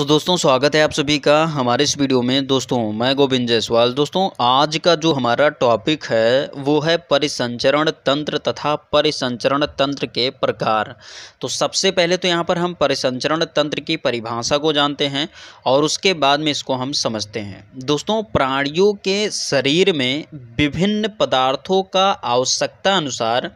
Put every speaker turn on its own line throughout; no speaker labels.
सो so, दोस्तों स्वागत है आप सभी का हमारे इस वीडियो में दोस्तों मैं गोविंद जायसवाल दोस्तों आज का जो हमारा टॉपिक है वो है परिसंचरण तंत्र तथा परिसंचरण तंत्र के प्रकार तो सबसे पहले तो यहाँ पर हम परिसंचरण तंत्र की परिभाषा को जानते हैं और उसके बाद में इसको हम समझते हैं दोस्तों प्राणियों के शरीर में विभिन्न पदार्थों का आवश्यकता अनुसार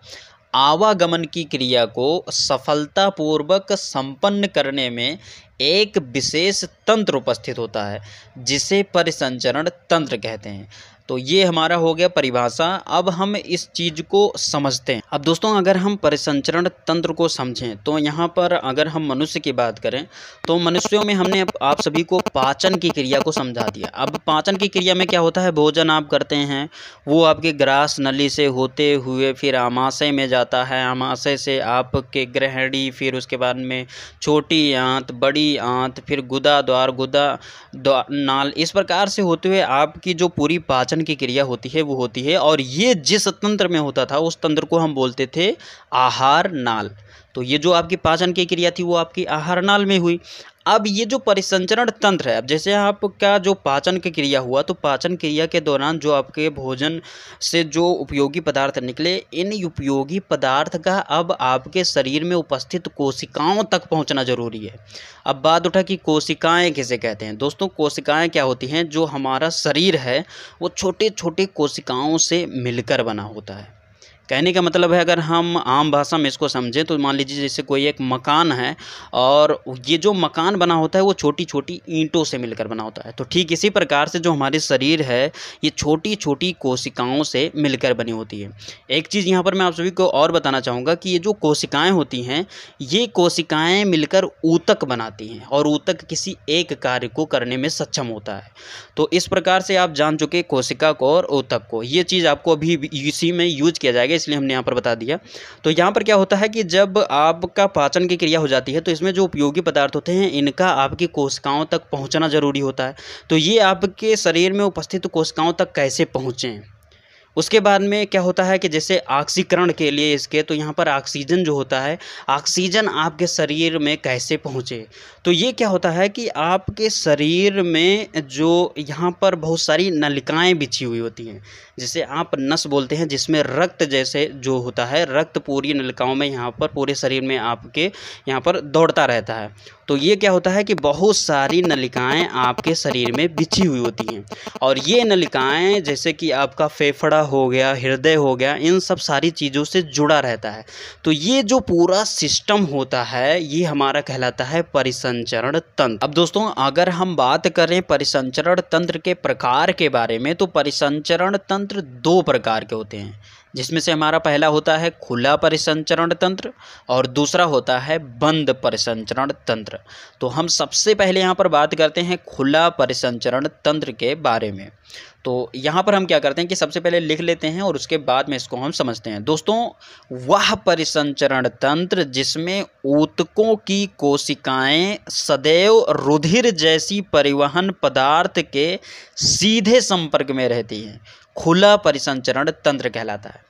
आवागमन की क्रिया को सफलतापूर्वक संपन्न करने में एक विशेष तंत्र उपस्थित होता है जिसे परिसंचरण तंत्र कहते हैं तो ये हमारा हो गया परिभाषा अब हम इस चीज़ को समझते हैं अब दोस्तों अगर हम परिसंचरण तंत्र को समझें तो यहाँ पर अगर हम मनुष्य की बात करें तो मनुष्यों में हमने आप सभी को पाचन की क्रिया को समझा दिया अब पाचन की क्रिया में क्या होता है भोजन आप करते हैं वो आपके ग्रास नली से होते हुए फिर आमाशय में जाता है आमाशय से आपके ग्रहणी फिर उसके बाद में छोटी आँत बड़ी आँत फिर गुदा द्वार गुदा द्वार नाल इस प्रकार से होते हुए आपकी जो पूरी पाचन पाचन की क्रिया होती है वो होती है और ये जिस तंत्र में होता था उस तंत्र को हम बोलते थे आहार नाल तो ये जो आपकी पाचन की क्रिया थी वो आपकी आहार नाल में हुई अब ये जो परिसंचरण तंत्र है अब जैसे आपका जो पाचन की क्रिया हुआ तो पाचन क्रिया के दौरान जो आपके भोजन से जो उपयोगी पदार्थ निकले इन उपयोगी पदार्थ का अब आपके शरीर में उपस्थित कोशिकाओं तक पहुंचना जरूरी है अब बात उठा कि कोशिकाएं किसे कहते हैं दोस्तों कोशिकाएं क्या होती हैं जो हमारा शरीर है वो छोटे छोटे कोशिकाओं से मिलकर बना होता है कहने का मतलब है अगर हम आम भाषा में इसको समझें तो मान लीजिए जैसे कोई एक मकान है और ये जो मकान बना होता है वो छोटी छोटी ईंटों से मिलकर बना होता है तो ठीक इसी प्रकार से जो हमारे शरीर है ये छोटी छोटी कोशिकाओं से मिलकर बनी होती है एक चीज़ यहाँ पर मैं आप सभी को और बताना चाहूँगा कि ये जो कोशिकाएँ होती हैं ये कोशिकाएँ मिलकर ऊतक बनाती हैं और ऊतक किसी एक कार्य को करने में सक्षम होता है तो इस प्रकार से आप जान चुके कोशिका को और ऊतक को ये चीज़ आपको अभी इसी में यूज किया जाएगा जाएगा इसलिए हमने यहाँ पर बता दिया तो यहाँ पर क्या होता है कि जब आपका पाचन की क्रिया हो जाती है तो इसमें जो उपयोगी पदार्थ होते हैं इनका आपकी कोशिकाओं तक पहुँचना जरूरी होता है तो ये आपके शरीर में उपस्थित कोशिकाओं तक कैसे पहुँचें उसके बाद में क्या होता है कि जैसे ऑक्सीकरण के लिए इसके तो यहाँ पर ऑक्सीजन जो होता है ऑक्सीजन आपके शरीर में कैसे पहुँचे तो ये क्या होता है कि आपके शरीर में जो यहाँ पर बहुत सारी नलिकाएँ बिछी हुई होती हैं जिसे आप नस बोलते हैं जिसमें रक्त जैसे जो होता है रक्त पूरी नलिकाओं में यहाँ पर पूरे शरीर में आपके यहाँ पर दौड़ता रहता है तो ये क्या होता है कि बहुत सारी नलिकाएँ आपके शरीर में बिछी हुई होती हैं और ये नलिकाएँ जैसे कि आपका फेफड़ा हो गया हृदय हो गया इन सब सारी चीज़ों से जुड़ा रहता है तो ये जो पूरा सिस्टम होता है ये हमारा कहलाता है परिसंचरण तंत्र अब दोस्तों अगर हम बात करें परिसंचरण तंत्र के प्रकार के बारे में तो परिसंचरण तंत्र दो प्रकार के होते हैं जिसमें से हमारा पहला होता है खुला परिसंचरण तंत्र और दूसरा होता है बंद परिसंचरण तंत्र तो हम सबसे पहले यहाँ पर बात करते हैं खुला परिसंचरण तंत्र के बारे में तो यहाँ पर हम क्या करते हैं कि सबसे पहले लिख लेते हैं और उसके बाद में इसको हम समझते हैं दोस्तों वह परिसंचरण तंत्र जिसमें ऊतकों की कोशिकाएं सदैव रुधिर जैसी परिवहन पदार्थ के सीधे संपर्क में रहती हैं खुला परिसंचरण तंत्र कहलाता है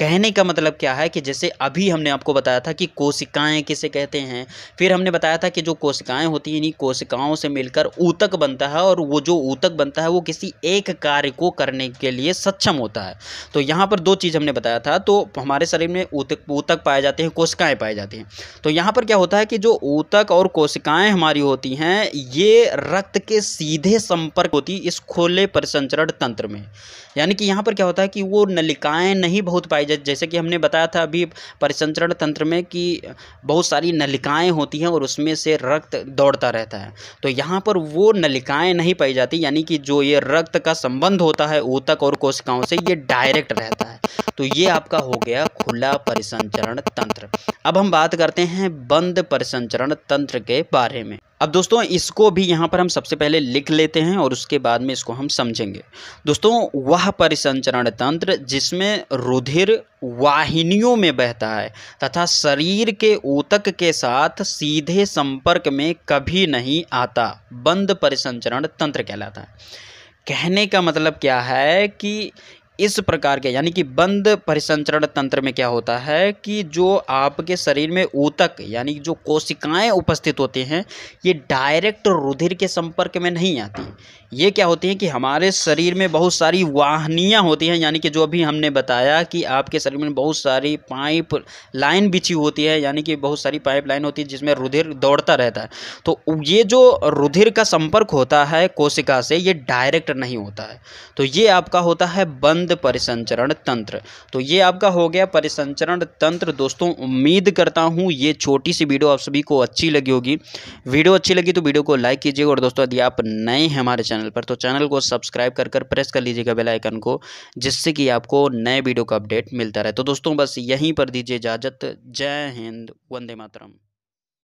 कहने का मतलब क्या है कि जैसे अभी हमने आपको बताया था कि कोशिकाएं किसे कहते हैं फिर हमने बताया था कि जो कोशिकाएं होती हैं इन्हीं कोशिकाओं से मिलकर ऊतक बनता है और वो जो ऊतक बनता है वो किसी एक कार्य को करने के लिए सक्षम होता है तो यहाँ पर दो चीज़ हमने बताया था तो हमारे शरीर में ऊतक ऊतक पाए जाते हैं कोशिकाएँ पाए जाते हैं तो यहाँ पर क्या होता है कि जो ऊतक और कोशिकाएँ हमारी होती हैं ये रक्त के सीधे संपर्क होती इस खोले परिसंचरण तंत्र में यानी कि यहाँ पर क्या होता है कि वो नलिकाएँ नहीं बहुत पाई जैसे कि हमने बताया था अभी परिसंचरण तंत्र में कि बहुत सारी नलिकाएं होती हैं और उसमें से रक्त दौड़ता रहता है तो यहाँ पर वो नलिकाएं नहीं पाई जाती यानी कि जो ये रक्त का संबंध होता है ऊतक और कोशिकाओं से ये डायरेक्ट रहता है तो ये आपका हो गया खुला परिसंचरण तंत्र अब हम बात करते हैं बंद परिसंचरण तंत्र के बारे में अब दोस्तों इसको भी यहाँ पर हम सबसे पहले लिख लेते हैं और उसके बाद में इसको हम समझेंगे दोस्तों वह परिसंचरण तंत्र जिसमें रुधिर वाहिनियों में बहता है तथा शरीर के ऊतक के साथ सीधे संपर्क में कभी नहीं आता बंद परिसंचरण तंत्र कहलाता है कहने का मतलब क्या है कि इस प्रकार के यानी कि बंद परिसंचरण तंत्र में क्या होता है कि जो आपके शरीर में ऊतक यानी जो कोशिकाएं उपस्थित होती हैं ये डायरेक्ट रुधिर के संपर्क में नहीं आती ये क्या होती हैं कि हमारे शरीर में बहुत सारी वाहनियाँ होती हैं यानी कि जो अभी हमने बताया कि आपके शरीर में बहुत सारी पाइप लाइन बिछी होती है यानी कि बहुत सारी पाइप लाइन होती है जिसमें रुधिर दौड़ता रहता है तो ये जो रुधिर का संपर्क होता है कोशिका से ये डायरेक्ट नहीं होता है तो ये आपका होता है बंद संबद्ध परिसंचरण तंत्र तो ये आपका हो गया परिसंचरण तंत्र दोस्तों उम्मीद करता हूँ ये छोटी सी वीडियो आप सभी को अच्छी लगी होगी वीडियो अच्छी लगी तो वीडियो को लाइक कीजिएगा और दोस्तों यदि आप नए हैं हमारे चैनल पर तो चैनल को सब्सक्राइब कर कर प्रेस कर लीजिएगा बेलाइकन को जिससे कि आपको नए वीडियो का अपडेट मिलता रहे तो दोस्तों बस यहीं पर दीजिए इजाज़त जय हिंद वंदे मातरम